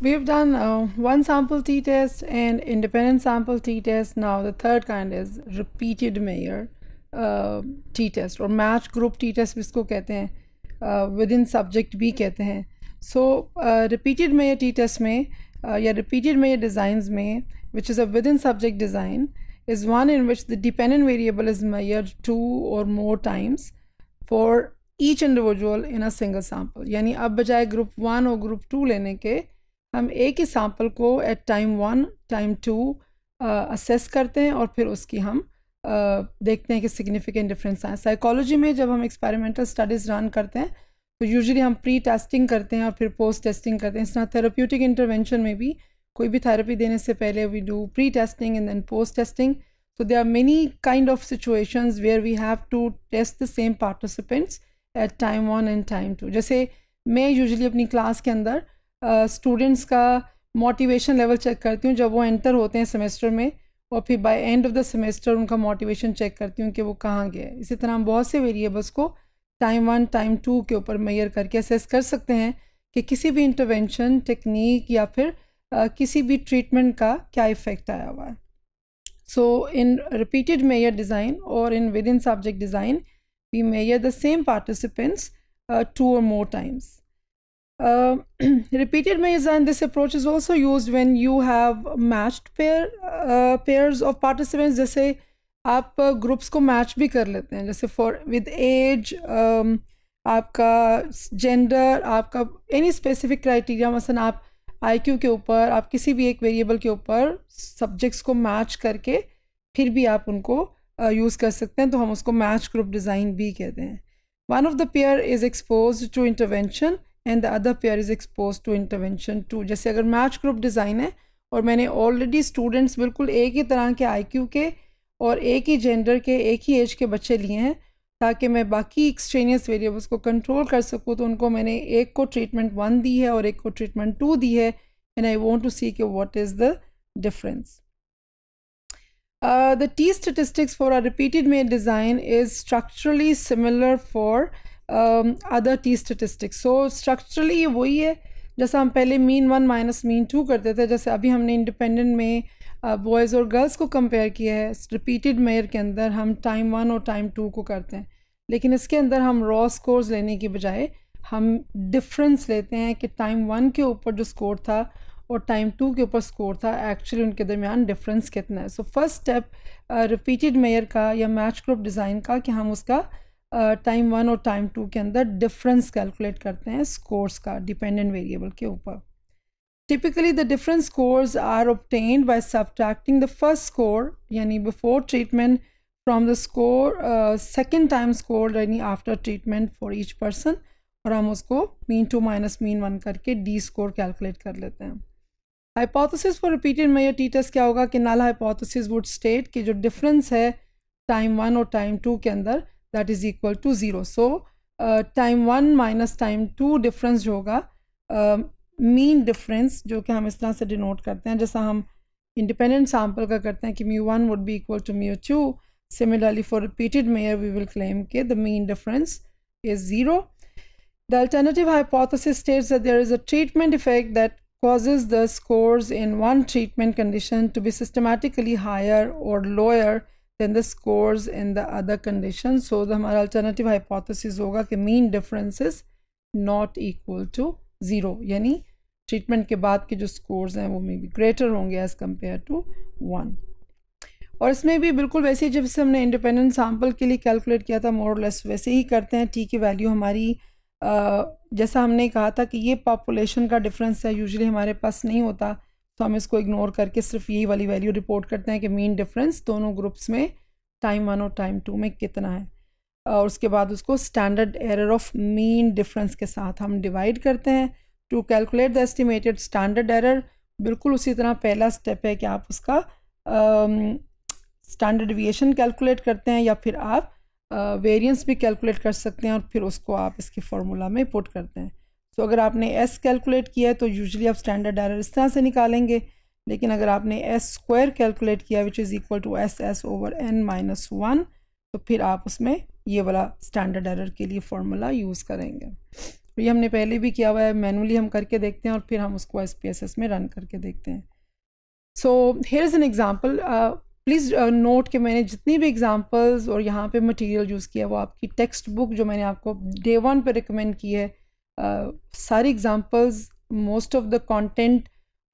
We have done uh, one sample t-test and independent sample t-test. Now the third kind is repeated Mayer uh, t-test or match group t-test इसको कहते हैं within subject भी कहते हैं So uh, repeated Mayer t-test or uh, repeated Mayer designs mein, which is a within subject design is one in which the dependent variable is measured two or more times for each individual in a single sample Yani ab group one or group two लेने के हम एक ही sample को at time one time two assess करते हैं और फिर उसकी हम Uh, देखते हैं कि सिग्निफिकेंट डिफरेंस आए साइकोलॉजी में जब हम एक्सपेरिमेंटल स्टडीज़ रन करते हैं तो यूजुअली हम प्री टेस्टिंग करते हैं और फिर पोस्ट टेस्टिंग करते हैं इस तरह थेरोप्यूटिक इंटरवेंशन में भी कोई भी थेरेपी देने से पहले we do pre testing and then post testing so they are many kind of situations where we have to test the same participants at time one and time two जैसे मैं usually अपनी class के अंदर students का motivation level check करती हूँ जब वो एंटर होते हैं सेमेस्टर में और फिर by end of the semester उनका मोटिवेशन चेक करती हूँ कि वो कहाँ गया है इसी तरह हम बहुत से वेरिएबल्स को टाइम वन टाइम टू के ऊपर मैयर करके असेस कर सकते हैं कि किसी भी इंटरवेंशन टेक्निक या फिर आ, किसी भी ट्रीटमेंट का क्या इफ़ेक्ट आया हुआ है so in repeated measure design और in within subject design we measure the same participants two और more times repeated uh, repeated measure this approach is also used when you have matched pair uh, pairs of participants जैसे आप groups uh, को match भी कर लेते हैं जैसे for with age आपका जेंडर आपका एनी स्पेसिफिक क्राइटेरिया मसलन आप क्यू के ऊपर आप किसी भी एक वेरिएबल के ऊपर सब्जेक्ट्स को मैच करके फिर भी आप उनको यूज़ uh, कर सकते हैं तो हम उसको मैच ग्रुप डिज़ाइन भी कहते हैं one of the pair is expose to intervention and the other pair is expose to intervention two जैसे अगर मैच ग्रुप डिज़ाइन है और मैंने ऑलरेडी स्टूडेंट्स बिल्कुल एक ही तरह के क्यू के और एक ही जेंडर के एक ही एज के बच्चे लिए हैं ताकि मैं बाकी एक्सट्रेनियस वेरिएबल्स को कंट्रोल कर सकूँ तो उनको मैंने एक को ट्रीटमेंट वन दी है और एक को ट्रीटमेंट टू दी है and I want to see के what is the difference the T statistics for our repeated मे design is structurally similar for other T statistics so structurally वही है जैसा हम पहले mean one minus mean two करते थे जैसे अभी हमने इंडिपेंडेंट में बॉयज़ uh, और गर्ल्स को कंपेयर किया है रिपीटेड मेयर के अंदर हम टाइम वन और टाइम टू को करते हैं लेकिन इसके अंदर हम रॉ स्कोर्स लेने की बजाय हम डिफरेंस लेते हैं कि टाइम वन के ऊपर जो स्कोर था और टाइम टू के ऊपर स्कोर था एक्चुअली उनके दरमियान डिफरेंस कितना है so first step repeated measure का या मैच ग्रुप डिज़ाइन का कि हम उसका टाइम वन और टाइम टू के अंदर डिफरेंस कैलकुलेट करते हैं स्कोर्स का डिपेंडेंट वेरिएबल के ऊपर typically the different scores are obtained by subtracting the first score यानी before treatment from the score second time score यानी after treatment for each person और हम उसको mean two minus mean one करके D score calculate कर लेते हैं hypothesis for repeated मैं टी टेस्ट क्या होगा कि नाला हाइपोथेसिस वुड स्टेट कि जो डिफरेंस है टाइम वन और टाइम टू के अंदर that is equal to 0. So uh, time 1 minus time 2 difference yoga um, mean difference which we denote denote karte hain jaisa independent sample ka karte hain mu 1 would be equal to mu 2 similarly for repeated measure, we will claim ke the mean difference is 0 the alternative hypothesis states that there is a treatment effect that causes the scores in one treatment condition to be systematically higher or lower than the scores in the other condition so हमारा alternative hypothesis होगा कि mean differences not equal to zero यानी treatment के बाद के जो स्कोर्स हैं वो मे बी ग्रेटर होंगे एज़ कम्पेयर टू वन और इसमें भी बिल्कुल वैसे ही जब से हमने इंडिपेंडेंट सैम्पल के लिए कैलकुलेट किया था मोर लेस वैसे ही करते हैं टी की वैल्यू हमारी आ, जैसा हमने कहा था कि ये पॉपुलेशन का डिफरेंस है यूजली हमारे पास नहीं होता तो हम इसको इग्नोर करके सिर्फ यही वाली वैल्यू रिपोर्ट करते हैं कि मेन डिफरेंस दोनों ग्रुप्स में टाइम वन और टाइम टू में कितना है और उसके बाद उसको standard error of mean difference के साथ हम डिवाइड करते हैं to calculate the estimated standard error बिल्कुल उसी तरह पहला स्टेप है कि आप उसका स्टैंडर्ड डिविएशन कैलकुलेट करते हैं या फिर आप वेरिएंस uh, भी कैलकुलेट कर सकते हैं और फिर उसको आप इसके फार्मूला में पुट करते हैं तो अगर आपने एस कैलकुलेट किया है तो यूजली आप स्टैंडर्ड एरर इस तरह से निकालेंगे लेकिन अगर आपने एस स्क्वायर कैलकुलेट किया which is equal to S S over N minus one तो फिर आप उसमें ये वाला स्टैंडर्ड एरर के लिए फार्मूला यूज़ करेंगे तो ये हमने पहले भी किया हुआ है मैनुअली हम करके देखते हैं और फिर हम उसको एस पी एस एस में रन करके देखते हैं so here is an example please note कि मैंने जितनी भी एग्ज़ाम्पल्स और यहाँ पर मटीरियल यूज़ किया वो आपकी टेक्स्ट बुक जो मैंने आपको डे वन पर रिकमेंड की है सारी examples most of the content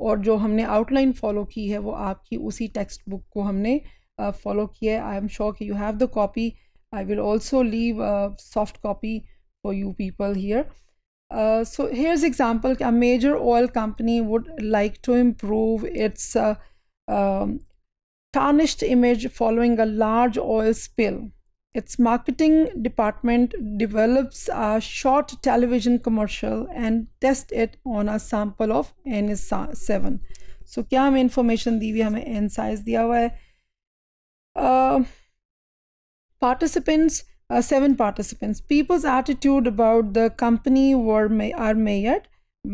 और जो हमने आउटलाइन फॉलो की है वो आपकी उसी टेक्स्ट बुक को हमने फॉलो किया है आई एम श्योर कि you have the copy I will also leave soft copy for you people here so here's example a major oil company would like to improve its uh, image tarnished image following a large oil spill Its marketing department develops a short television commercial and test it on a sample of N seven. so, क्या हमें information दी हुई हमें N size दिया हुआ है seven participants people's attitude about the company were may are measured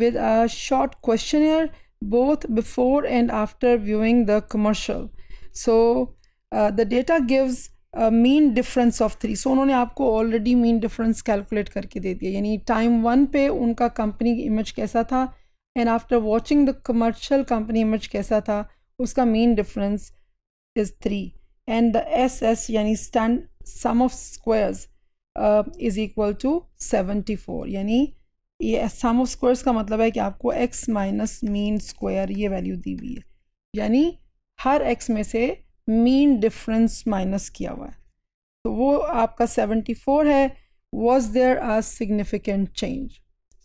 with a short questionnaire both before and after viewing the commercial. So uh, the data gives mean difference of three so उन्होंने आपको already mean difference calculate करके दे दिया यानी time one पे उनका company image कैसा था and after watching the commercial company image कैसा था उसका main difference is three and the S S यानी stand sum of squares is equal to seventy four यानी ये सम ऑफ स्क्वायर्स का मतलब है कि आपको एक्स माइनस मीन स्क्वायर ये वैल्यू दी हुई है यानी हर एक्स में से मीन डिफरेंस माइनस किया हुआ है तो वो आपका 74 है was there a significant change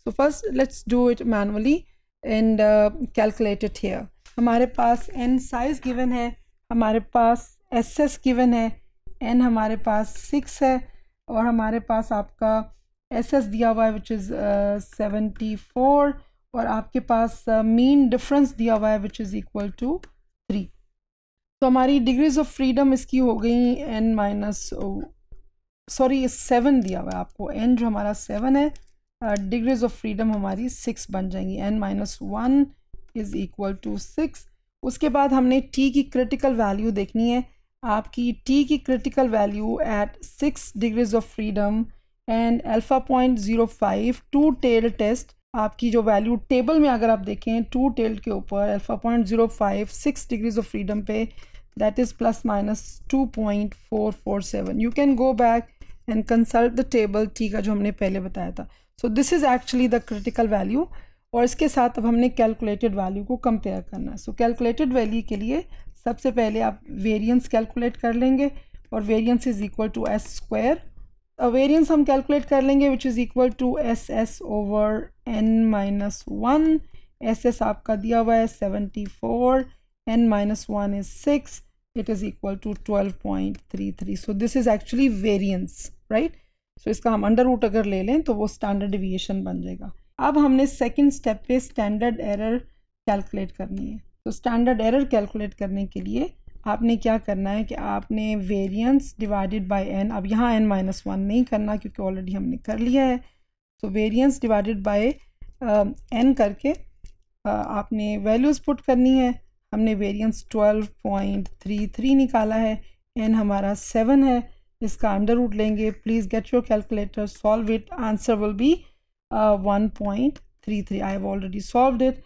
so first let's do it manually and calculated here हमारे पास एन साइज़ गिवन है हमारे पास एस एस गिवन है एन हमारे पास सिक्स है और हमारे पास आपका एस एस दिया हुआ है विच इज़ सेवेंटी फोर और आपके पास मीन uh, डिफरेंस दिया हुआ है which is equal to three तो हमारी डिग्रीज ऑफ फ्रीडम इसकी हो गई एन माइनस सॉरी सेवन दिया हुआ है आपको एन जो हमारा सेवन है डिग्रीज ऑफ फ्रीडम हमारी सिक्स बन जाएंगी N minus one is equal to six उसके बाद हमने टी की क्रिटिकल वैल्यू देखनी है आपकी टी की critical value at six degrees of freedom and alpha point zero five two tail test आपकी जो वैल्यू टेबल में अगर आप देखें टू टेल्ड के ऊपर alpha point zero five six degrees of freedom पे that is plus minus two point four four seven you can go back and consult the table T का जो हमने पहले बताया था so this is actually the critical value और इसके साथ अब हमने कैलकुलेटेड वैल्यू को कंपेयर करना है सो कैलकुलेटेड वैल्यू के लिए सबसे पहले आप वेरियंस कैलकुलेट कर लेंगे और variance is equal to S square variance हम कैलकुलेट कर लेंगे which is equal to S S over N minus one S S आपका दिया हुआ है seventy four N minus one is six it is equal to twelve point three three so this is actually variance right so इसका हम under root अगर ले लें तो वो स्टैंडर्ड डिविएशन बन जाएगा अब हमने सेकेंड स्टेप पे स्टैंडर्ड एरर कैलकुलेट करनी है तो स्टैंडर्ड एरर कैलकुलेट करने के लिए आपने क्या करना है कि आपने वेरियंस डिवाइडेड बाय एन अब यहाँ एन माइनस वन नहीं करना क्योंकि ऑलरेडी हमने कर लिया है तो वेरियंस डिवाइडेड बाय एन करके uh, आपने वैल्यूज़ पुट करनी है हमने variance twelve point three three निकाला है एन हमारा सेवन है इसका अंडर रूट लेंगे please get your calculator solve it answer will be one point three three I have already solve it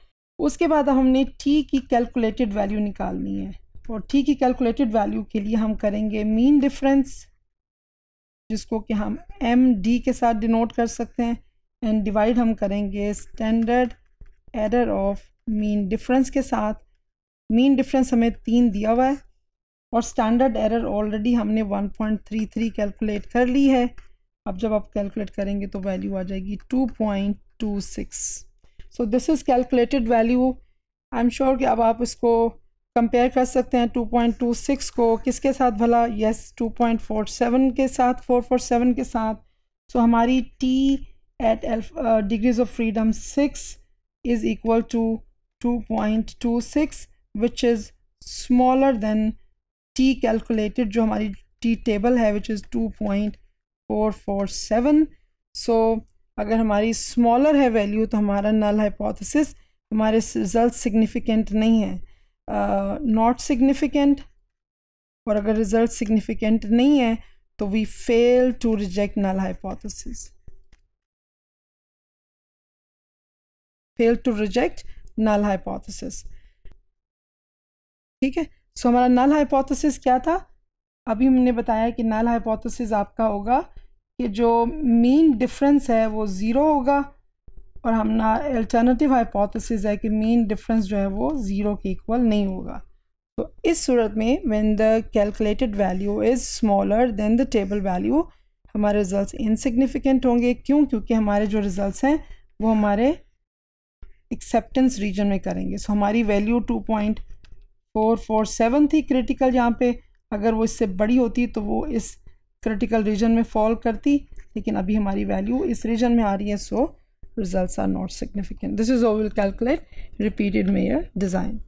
उसके बाद हमने टी की कैलकुलेटेड वैल्यू निकालनी है और टी की कैलकुलेटेड वैल्यू के लिए हम करेंगे मीन डिफरेंस जिसको कि हम एम डी के साथ डिनोट कर सकते हैं एंड डिवाइड हम करेंगे standard error of mean difference के साथ मीन डिफरेंस हमें तीन दिया हुआ है और स्टैंडर्ड एरर ऑलरेडी हमने 1.33 कैलकुलेट कर ली है अब जब आप कैलकुलेट करेंगे तो वैल्यू आ जाएगी 2.26 so this is calculated value I am sure कि अब आप इसको कंपेयर कर सकते हैं 2.26 को किसके साथ भला यस yes, 2.47 के साथ 447 के साथ सो so, हमारी T at degrees of freedom six is equal to 2.26 point two six which is smaller than T calculated जो हमारी टी टेबल है which is two point four four seven so अगर हमारी स्मॉलर है value तो हमारा null hypothesis हमारे result significant नहीं है नॉट uh, सिग्निफिकेंट और अगर रिज़ल्ट सिग्निफिकेंट नहीं है तो we fail to reject null hypothesis fail to reject null hypothesis ठीक है सो हमारा नल हाइपोथेसिस क्या था अभी हमने बताया कि नल हाइपोथेसिस आपका होगा कि जो मीन डिफरेंस है वो ज़ीरो होगा और हमारा अल्टरनेटिव हाइपोथेसिस है कि मीन डिफरेंस जो है वो ज़ीरो के इक्वल नहीं होगा तो इस सूरत में when the calculated value is smaller than the table value हमारे रिजल्ट्स इनसिग्निफिकेंट होंगे क्यों क्योंकि हमारे जो रिजल्ट्स हैं वो हमारे एक्सेप्टेंस रीजन में करेंगे सो so, हमारी value two point four four seven थी क्रिटिकल यहाँ पे अगर वो इससे बड़ी होती तो वो इस क्रिटिकल रीजन में फॉल करती लेकिन अभी हमारी वैल्यू इस रीजन में आ रही है सो so, results are not significant. This is how we'll calculate repeated Mayer design.